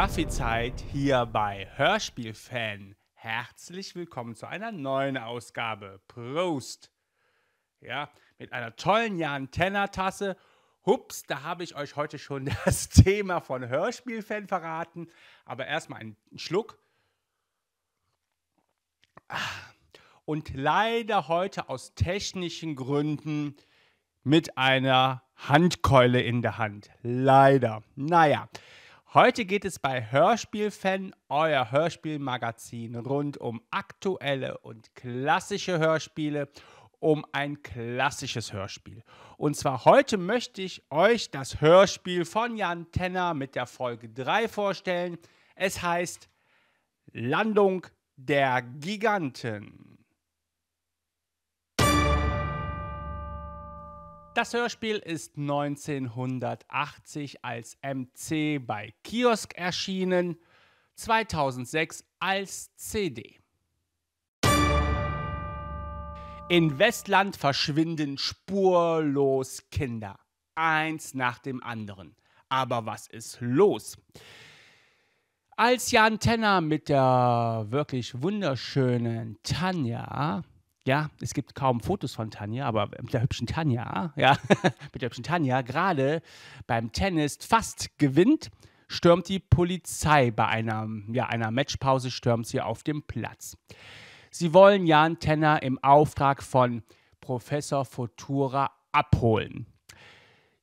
Kaffeezeit hier bei Hörspielfan. Herzlich willkommen zu einer neuen Ausgabe. Prost! Ja, mit einer tollen Jan Tenner Tasse. Hups, da habe ich euch heute schon das Thema von Hörspielfan verraten. Aber erstmal einen Schluck. Und leider heute aus technischen Gründen mit einer Handkeule in der Hand. Leider. Naja. Heute geht es bei Hörspielfan, euer Hörspielmagazin rund um aktuelle und klassische Hörspiele, um ein klassisches Hörspiel. Und zwar heute möchte ich euch das Hörspiel von Jan Tenner mit der Folge 3 vorstellen. Es heißt Landung der Giganten. Das Hörspiel ist 1980 als MC bei Kiosk erschienen, 2006 als CD. In Westland verschwinden spurlos Kinder, eins nach dem anderen. Aber was ist los? Als Jan Tenner mit der wirklich wunderschönen Tanja ja, es gibt kaum Fotos von Tanja, aber mit der hübschen Tanja, ja, mit der hübschen Tanja gerade beim Tennis fast gewinnt, stürmt die Polizei bei einer, ja, einer Matchpause, stürmt sie auf dem Platz. Sie wollen Jan Tenner im Auftrag von Professor Futura abholen.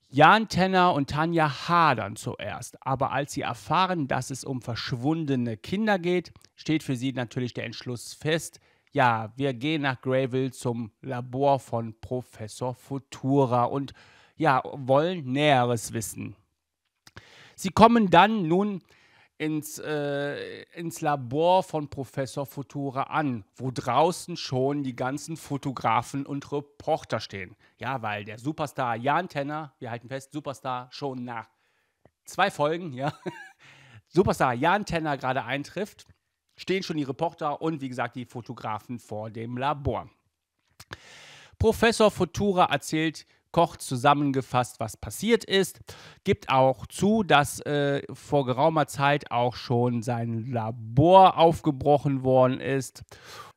Jan Tenner und Tanja hadern zuerst, aber als sie erfahren, dass es um verschwundene Kinder geht, steht für sie natürlich der Entschluss fest, ja, wir gehen nach Grayville zum Labor von Professor Futura und ja, wollen Näheres wissen. Sie kommen dann nun ins, äh, ins Labor von Professor Futura an, wo draußen schon die ganzen Fotografen und Reporter stehen. Ja, weil der Superstar Jan Tenner, wir halten fest, Superstar schon nach zwei Folgen, ja, Superstar Jan Tenner gerade eintrifft stehen schon die Reporter und wie gesagt die Fotografen vor dem Labor. Professor Futura erzählt Koch zusammengefasst, was passiert ist, gibt auch zu, dass äh, vor geraumer Zeit auch schon sein Labor aufgebrochen worden ist.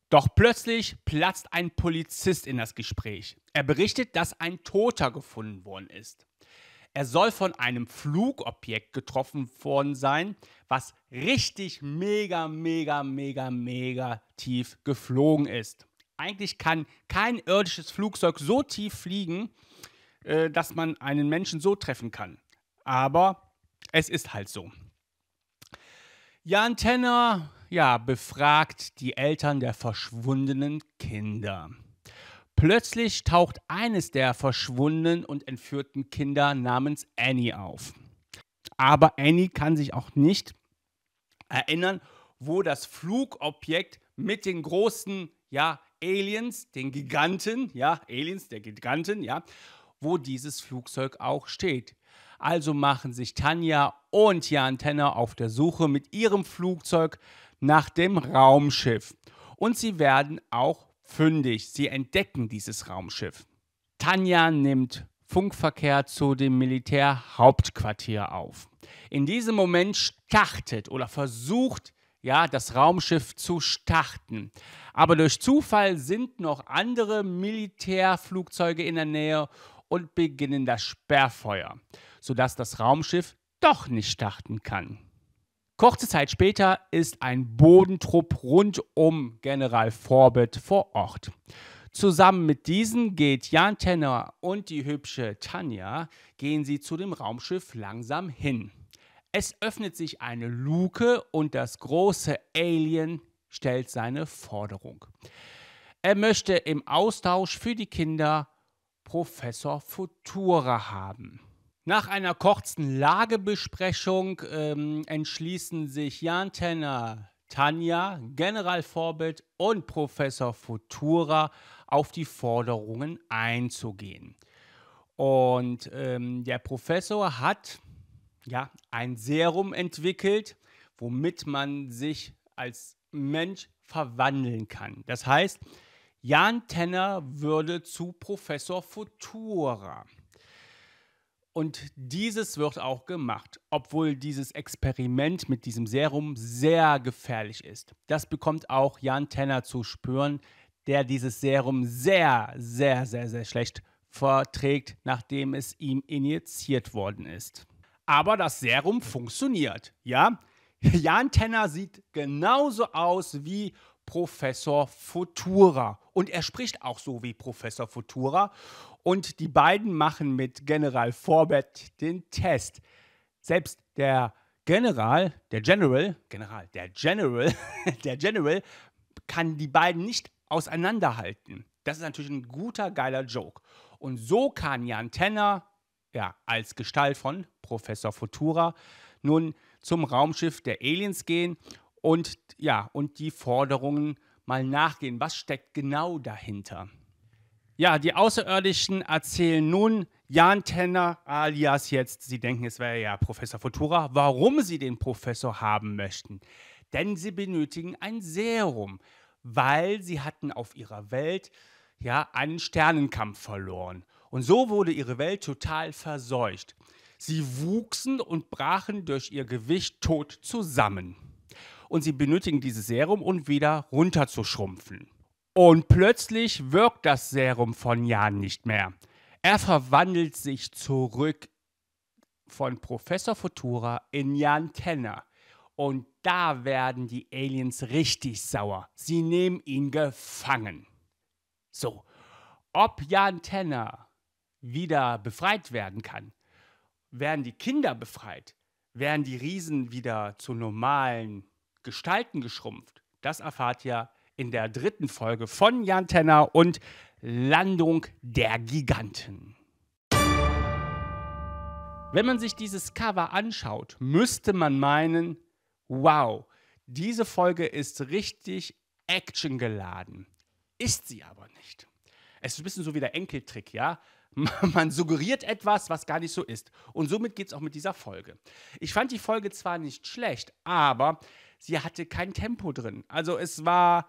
Doch plötzlich platzt ein Polizist in das Gespräch. Er berichtet, dass ein Toter gefunden worden ist. Er soll von einem Flugobjekt getroffen worden sein, was richtig mega, mega, mega, mega tief geflogen ist. Eigentlich kann kein irdisches Flugzeug so tief fliegen, äh, dass man einen Menschen so treffen kann. Aber es ist halt so. Jan Tenner ja, befragt die Eltern der verschwundenen Kinder. Plötzlich taucht eines der verschwundenen und entführten Kinder namens Annie auf. Aber Annie kann sich auch nicht erinnern, wo das Flugobjekt mit den großen ja, Aliens, den Giganten, ja, Aliens, der Giganten, ja, wo dieses Flugzeug auch steht. Also machen sich Tanja und Jan Tenner auf der Suche mit ihrem Flugzeug nach dem Raumschiff. Und sie werden auch fündig. Sie entdecken dieses Raumschiff. Tanja nimmt Funkverkehr zu dem Militärhauptquartier auf. In diesem Moment startet oder versucht ja, das Raumschiff zu starten. Aber durch Zufall sind noch andere Militärflugzeuge in der Nähe und beginnen das Sperrfeuer, sodass das Raumschiff doch nicht starten kann. Kurze Zeit später ist ein Bodentrupp rund um General Forbett vor Ort. Zusammen mit diesen geht Jan Tenner und die hübsche Tanja, gehen sie zu dem Raumschiff langsam hin. Es öffnet sich eine Luke und das große Alien stellt seine Forderung. Er möchte im Austausch für die Kinder Professor Futura haben. Nach einer kurzen Lagebesprechung ähm, entschließen sich Jan Tenner, Tanja, General Vorbit und Professor Futura auf die Forderungen einzugehen. Und ähm, der Professor hat ja ein Serum entwickelt, womit man sich als Mensch verwandeln kann. Das heißt, Jan Tenner würde zu Professor Futura. Und dieses wird auch gemacht, obwohl dieses Experiment mit diesem Serum sehr gefährlich ist. Das bekommt auch Jan Tenner zu spüren, der dieses Serum sehr, sehr, sehr, sehr schlecht verträgt, nachdem es ihm injiziert worden ist. Aber das Serum funktioniert, ja? Jan Tenner sieht genauso aus wie Professor Futura. Und er spricht auch so wie Professor Futura. Und die beiden machen mit General Forbett den Test. Selbst der General, der General, General, der General, der General kann die beiden nicht auseinanderhalten. Das ist natürlich ein guter, geiler Joke. Und so kann Jan Tenner, ja, als Gestalt von Professor Futura, nun zum Raumschiff der Aliens gehen und ja, und die Forderungen mal nachgehen. Was steckt genau dahinter? Ja, die Außerirdischen erzählen nun Jan Tenner alias jetzt, Sie denken, es wäre ja Professor Futura, warum Sie den Professor haben möchten. Denn Sie benötigen ein Serum, weil Sie hatten auf Ihrer Welt ja einen Sternenkampf verloren. Und so wurde Ihre Welt total verseucht. Sie wuchsen und brachen durch ihr Gewicht tot zusammen. Und Sie benötigen dieses Serum, um wieder runterzuschrumpfen. Und plötzlich wirkt das Serum von Jan nicht mehr. Er verwandelt sich zurück von Professor Futura in Jan Tenner. Und da werden die Aliens richtig sauer. Sie nehmen ihn gefangen. So, ob Jan Tenner wieder befreit werden kann, werden die Kinder befreit, werden die Riesen wieder zu normalen Gestalten geschrumpft, das erfahrt ihr in der dritten Folge von Jan Tenner und Landung der Giganten. Wenn man sich dieses Cover anschaut, müsste man meinen, wow, diese Folge ist richtig actiongeladen. Ist sie aber nicht. Es ist ein bisschen so wie der Enkeltrick, ja? Man suggeriert etwas, was gar nicht so ist. Und somit geht es auch mit dieser Folge. Ich fand die Folge zwar nicht schlecht, aber sie hatte kein Tempo drin. Also es war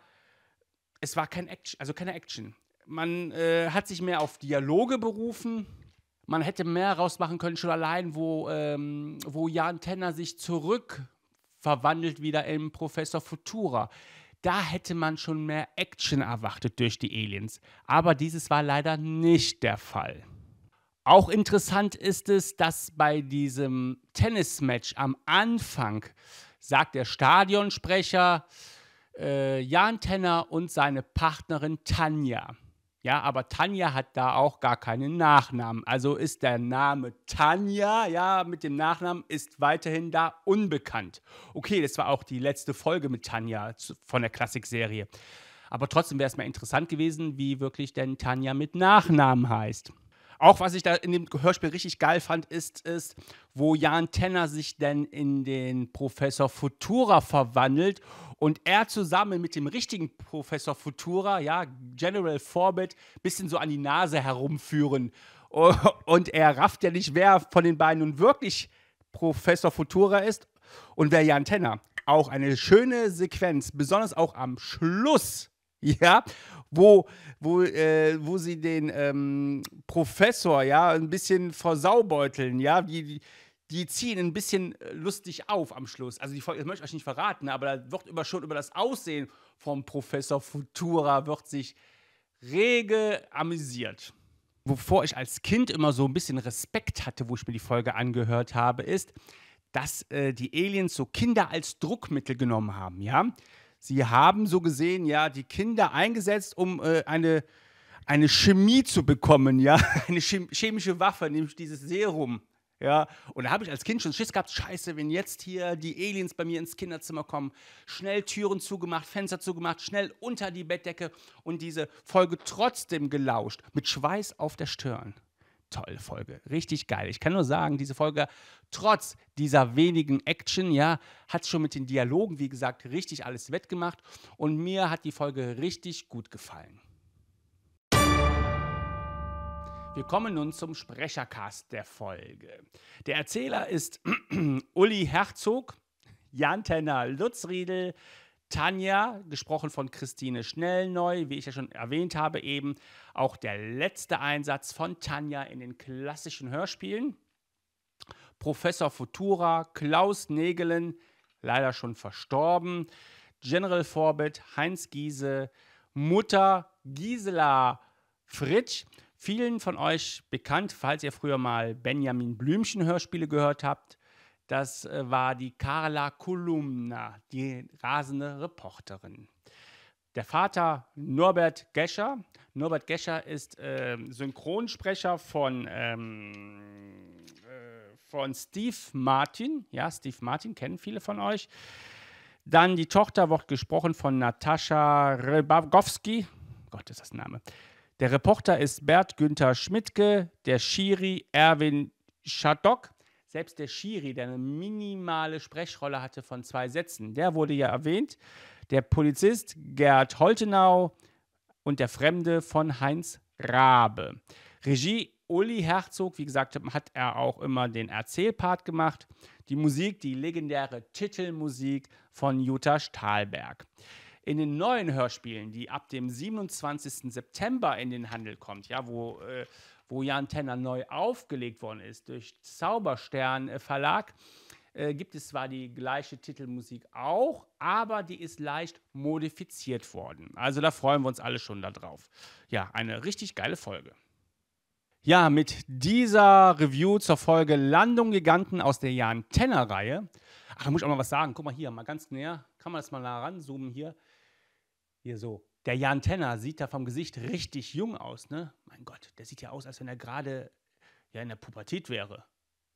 es war kein Action, also keine Action. Man äh, hat sich mehr auf Dialoge berufen. Man hätte mehr rausmachen können, schon allein, wo, ähm, wo Jan Tenner sich zurück verwandelt wieder in Professor Futura. Da hätte man schon mehr Action erwartet durch die Aliens. Aber dieses war leider nicht der Fall. Auch interessant ist es, dass bei diesem Tennismatch am Anfang sagt der Stadionsprecher, äh, Jan Tenner und seine Partnerin Tanja. Ja, aber Tanja hat da auch gar keinen Nachnamen. Also ist der Name Tanja, ja, mit dem Nachnamen ist weiterhin da unbekannt. Okay, das war auch die letzte Folge mit Tanja von der Klassikserie. Aber trotzdem wäre es mal interessant gewesen, wie wirklich denn Tanja mit Nachnamen heißt. Auch was ich da in dem Hörspiel richtig geil fand, ist, ist, wo Jan Tenner sich denn in den Professor Futura verwandelt und er zusammen mit dem richtigen Professor Futura, ja, General Forbett, bisschen so an die Nase herumführen. Und er rafft ja nicht, wer von den beiden nun wirklich Professor Futura ist und wer Jan Tenner. Auch eine schöne Sequenz, besonders auch am Schluss, ja, wo, wo, äh, wo sie den ähm, Professor, ja, ein bisschen versaubeuteln, ja, die, die die ziehen ein bisschen äh, lustig auf am Schluss. Also die Folge, das möchte ich euch nicht verraten, aber da wird über, schon über das Aussehen vom Professor Futura wird sich rege amüsiert. Wovor ich als Kind immer so ein bisschen Respekt hatte, wo ich mir die Folge angehört habe, ist, dass äh, die Aliens so Kinder als Druckmittel genommen haben, ja. Sie haben so gesehen, ja, die Kinder eingesetzt, um äh, eine, eine Chemie zu bekommen, ja, eine chemische Waffe, nämlich dieses Serum ja, und da habe ich als Kind schon Schiss gehabt, scheiße, wenn jetzt hier die Aliens bei mir ins Kinderzimmer kommen, schnell Türen zugemacht, Fenster zugemacht, schnell unter die Bettdecke und diese Folge trotzdem gelauscht, mit Schweiß auf der Stirn. Tolle Folge, richtig geil. Ich kann nur sagen, diese Folge, trotz dieser wenigen Action, ja, hat schon mit den Dialogen, wie gesagt, richtig alles wettgemacht und mir hat die Folge richtig gut gefallen. Wir kommen nun zum Sprechercast der Folge. Der Erzähler ist Uli Herzog, Jan Tenner Lutzriedel, Tanja, gesprochen von Christine Schnellneu, wie ich ja schon erwähnt habe, eben auch der letzte Einsatz von Tanja in den klassischen Hörspielen. Professor Futura, Klaus Negelen, leider schon verstorben, General Forbit, Heinz Giese, Mutter Gisela Fritsch, vielen von euch bekannt, falls ihr früher mal Benjamin Blümchen Hörspiele gehört habt. Das äh, war die Carla Kolumna, die rasende Reporterin. Der Vater Norbert Gescher. Norbert Gescher ist äh, Synchronsprecher von, ähm, äh, von Steve Martin. Ja, Steve Martin kennen viele von euch. Dann die Tochter wird gesprochen von Natascha Rebagowski. Gott, ist das ein Name. Der Reporter ist Bert Günther Schmidtke, der Schiri Erwin Schadock. Selbst der Schiri, der eine minimale Sprechrolle hatte von zwei Sätzen, der wurde ja erwähnt. Der Polizist Gerd Holtenau und der Fremde von Heinz Rabe. Regie Uli Herzog, wie gesagt, hat er auch immer den Erzählpart gemacht. Die Musik, die legendäre Titelmusik von Jutta Stahlberg in den neuen Hörspielen, die ab dem 27. September in den Handel kommt, ja, wo, äh, wo Jan Tenner neu aufgelegt worden ist durch Zauberstern äh, Verlag, äh, gibt es zwar die gleiche Titelmusik auch, aber die ist leicht modifiziert worden. Also da freuen wir uns alle schon darauf. Ja, eine richtig geile Folge. Ja, mit dieser Review zur Folge Landung Giganten aus der Jan Tenner Reihe. Ach, da muss ich auch mal was sagen. Guck mal hier, mal ganz näher. Kann man das mal nah ranzoomen hier? Hier so. Der Jan Tenner sieht da vom Gesicht richtig jung aus, ne? Mein Gott, der sieht ja aus, als wenn er gerade ja in der Pubertät wäre.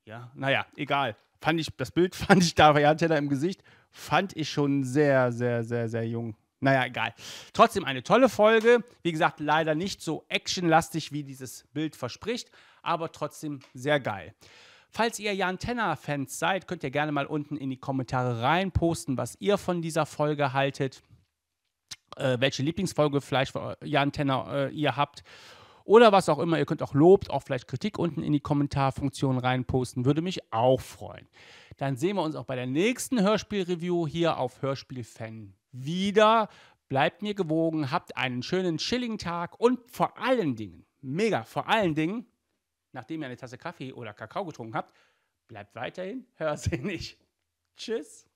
Ja, naja, egal. Fand ich, das Bild fand ich da, Jan Tenner im Gesicht, fand ich schon sehr, sehr, sehr, sehr jung. Naja, egal. Trotzdem eine tolle Folge. Wie gesagt, leider nicht so actionlastig, wie dieses Bild verspricht, aber trotzdem sehr geil. Falls ihr Jan Tenner-Fans seid, könnt ihr gerne mal unten in die Kommentare rein posten, was ihr von dieser Folge haltet äh, welche Lieblingsfolge vielleicht von äh, Jan Tenner äh, ihr habt oder was auch immer. Ihr könnt auch Lob, auch vielleicht Kritik unten in die Kommentarfunktion reinposten. Würde mich auch freuen. Dann sehen wir uns auch bei der nächsten Hörspielreview hier auf Hörspielfan wieder. Bleibt mir gewogen, habt einen schönen, chilligen Tag und vor allen Dingen, mega, vor allen Dingen, nachdem ihr eine Tasse Kaffee oder Kakao getrunken habt, bleibt weiterhin hörsinnig. Tschüss.